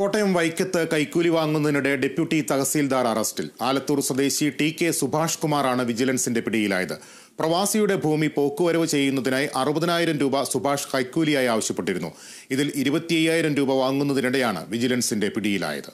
കോട്ടയം വൈക്കത്ത് കൈക്കൂലി വാങ്ങുന്നതിനിടെ ഡെപ്യൂട്ടി തഹസീൽദാർ അറസ്റ്റിൽ ആലത്തൂർ സ്വദേശി ടി കെ സുഭാഷ് കുമാറാണ് വിജിലൻസിന്റെ പിടിയിലായത് പ്രവാസിയുടെ ഭൂമി പോക്കുവരവ് ചെയ്യുന്നതിനായി അറുപതിനായിരം രൂപ സുഭാഷ് കൈക്കൂലിയായി ആവശ്യപ്പെട്ടിരുന്നു ഇതിൽ ഇരുപത്തിയ്യായിരം രൂപ വാങ്ങുന്നതിനിടെയാണ് വിജിലൻസിന്റെ പിടിയിലായത്